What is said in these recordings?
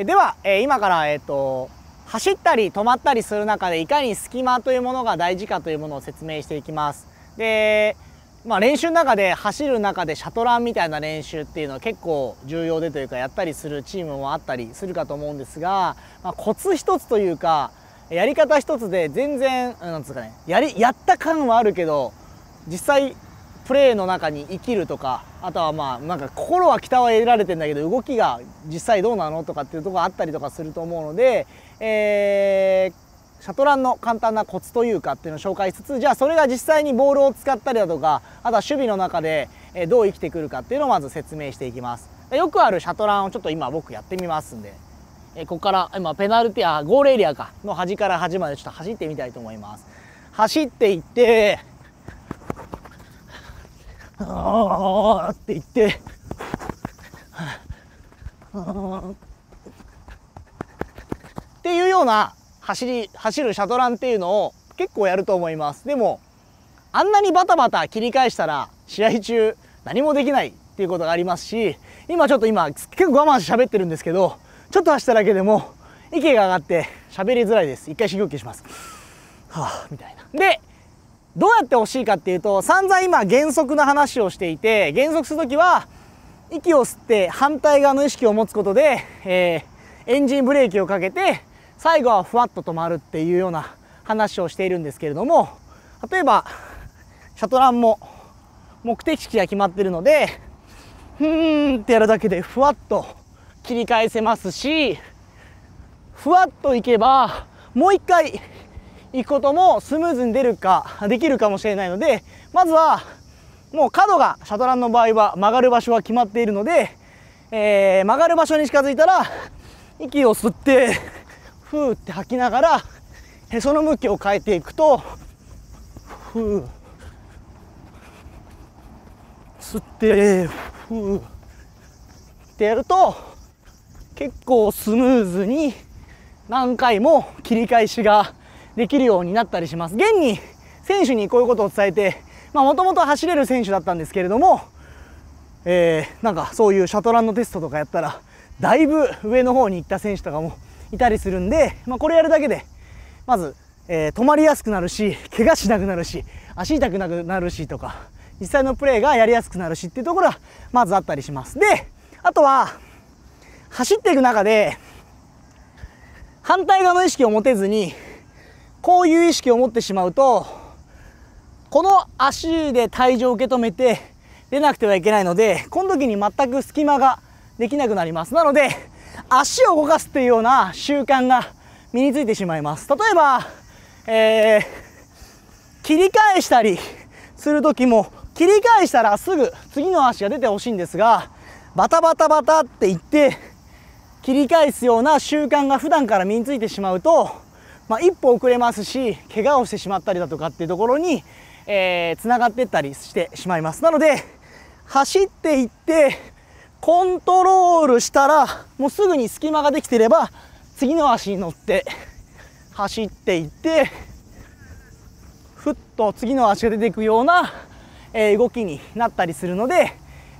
えでは、え今から、えーと、と走ったり止まったりする中でいかに隙間というものが大事かというものを説明していきます。でまあ、練習の中で走る中でシャトランみたいな練習っていうのは結構重要でというかやったりするチームもあったりするかと思うんですが、まあ、コツ一つというかやり方一つで全然なんですかねやりやった感はあるけど実際プレーの中に生きるとかあとはまあなんか心は北は得られてんだけど動きが実際どうなのとかっていうとこがあったりとかすると思うので、えー、シャトランの簡単なコツというかっていうのを紹介しつつじゃあそれが実際にボールを使ったりだとかあとは守備の中でどう生きてくるかっていうのをまず説明していきます。よくあるシャトランをちょっと今僕やってみますんで、えここから今ペナルティあゴールエリアかの端から端までちょっと走ってみたいと思います。走っていってああって言って、っていうような走り、走るシャトランっていうのを結構やると思います。でも、あんなにバタバタ切り返したら試合中何もできないっていうことがありますし、今ちょっと今結構我慢して喋ってるんですけど、ちょっと走っただけでも息が上がって喋りづらいです。一回深呼吸します。はあ、みたいな。で、どうやって欲しいかっていうと散々今減速の話をしていて減速する時は息を吸って反対側の意識を持つことで、えー、エンジンブレーキをかけて最後はふわっと止まるっていうような話をしているんですけれども例えばシャトランも目的地が決まってるのでふーんってやるだけでふわっと切り返せますしふわっといけばもう一回いくこともスムーズに出るかできるかもしれないのでまずはもう角がシャトランの場合は曲がる場所は決まっているので、えー、曲がる場所に近づいたら息を吸ってふーって吐きながらへその向きを変えていくとふー吸ってふーってやると結構スムーズに何回も切り返しができるようになったりします現に選手にこういうことを伝えてもともと走れる選手だったんですけれども、えー、なんかそういうシャトランのテストとかやったらだいぶ上の方に行った選手とかもいたりするんで、まあ、これやるだけでまず、えー、止まりやすくなるし怪我しなくなるし足痛くなくなるしとか実際のプレーがやりやすくなるしっていうところはまずあったりしますであとは走っていく中で反対側の意識を持てずにこういう意識を持ってしまうとこの足で体重を受け止めて出なくてはいけないのでこの時に全く隙間ができなくなりますなので足を動かすというような習慣が身についてしまいます例えば、えー、切り返したりする時も切り返したらすぐ次の足が出てほしいんですがバタバタバタって言って切り返すような習慣が普段から身についてしまうとまあ、一歩遅れますし怪我をしてしまったりだとかっていうところにつな、えー、がっていったりしてしまいますなので走っていってコントロールしたらもうすぐに隙間ができていれば次の足に乗って走っていってふっと次の足が出ていくような、えー、動きになったりするので、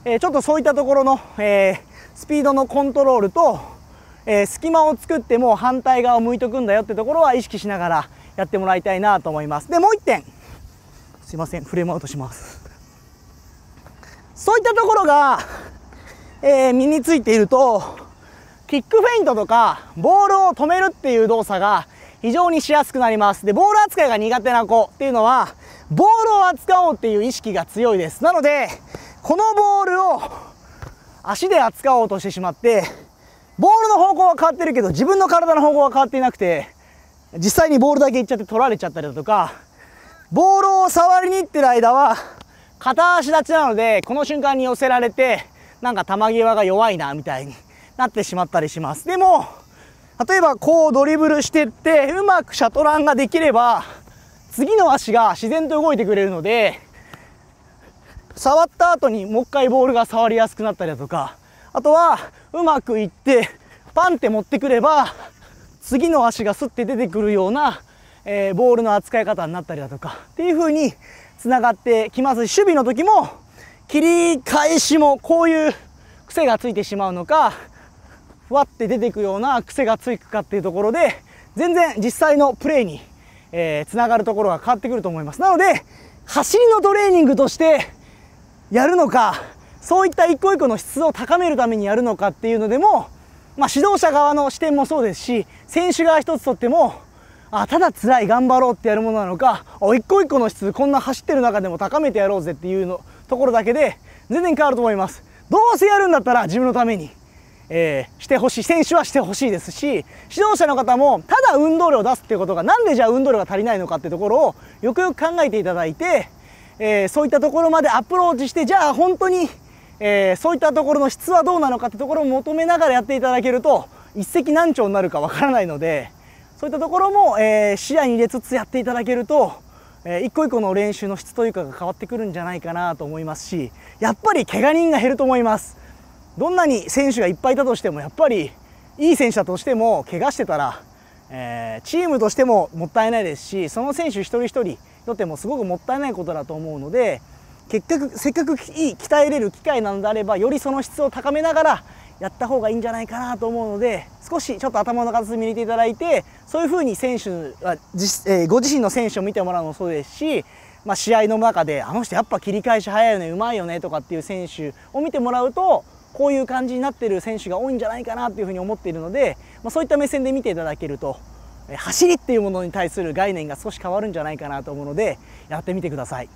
えー、ちょっとそういったところの、えー、スピードのコントロールとえー、隙間を作っても反対側を向いとくんだよってところは意識しながらやってもらいたいなと思いますでもう1点すいませんフレームアウトしますそういったところが、えー、身についているとキックフェイントとかボールを止めるっていう動作が非常にしやすくなりますでボール扱いが苦手な子っていうのはボールを扱おうっていう意識が強いですなのでこのボールを足で扱おうとしてしまってボールの方向は変わってるけど、自分の体の方向は変わっていなくて、実際にボールだけいっちゃって取られちゃったりだとか、ボールを触りに行ってる間は、片足立ちなので、この瞬間に寄せられて、なんか球際が弱いな、みたいになってしまったりします。でも、例えばこうドリブルしてって、うまくシャトランができれば、次の足が自然と動いてくれるので、触った後にもう一回ボールが触りやすくなったりだとか、あとは、うまくいって、パンって持ってくれば、次の足がスッて出てくるような、えー、ボールの扱い方になったりだとか、っていう風に繋がってきますし、守備の時も、切り返しもこういう癖がついてしまうのか、ふわって出てくような癖がつくかっていうところで、全然実際のプレーに、えー、つながるところが変わってくると思います。なので、走りのトレーニングとしてやるのか、そういった一個一個の質を高めるためにやるのかっていうのでも、まあ、指導者側の視点もそうですし選手側一つとってもあただ辛い頑張ろうってやるものなのかお一個一個の質こんな走ってる中でも高めてやろうぜっていうのところだけで全然変わると思いますどうせやるんだったら自分のために、えー、してほしい選手はしてほしいですし指導者の方もただ運動量を出すっていうことが何でじゃあ運動量が足りないのかってところをよくよく考えていただいて、えー、そういったところまでアプローチしてじゃあ本当にえー、そういったところの質はどうなのかってところを求めながらやっていただけると一石何鳥になるかわからないのでそういったところも、えー、視野に入れつつやっていただけると、えー、一個一個の練習の質というかが変わってくるんじゃないかなと思いますしやっぱり怪我人が減ると思いますどんなに選手がいっぱいいたとしてもやっぱりいい選手だとしても怪我してたら、えー、チームとしてももったいないですしその選手一人一人にとってもすごくもったいないことだと思うので結局せっかくいい鍛えれる機会なのであればよりその質を高めながらやった方がいいんじゃないかなと思うので少しちょっと頭の片隅に入れていただいてそういうふうに選手はえご自身の選手を見てもらうのもそうですし、まあ、試合の中であの人やっぱ切り返し早いよねうまいよねとかっていう選手を見てもらうとこういう感じになってる選手が多いんじゃないかなという風に思っているので、まあ、そういった目線で見ていただけると走りっていうものに対する概念が少し変わるんじゃないかなと思うのでやってみてください。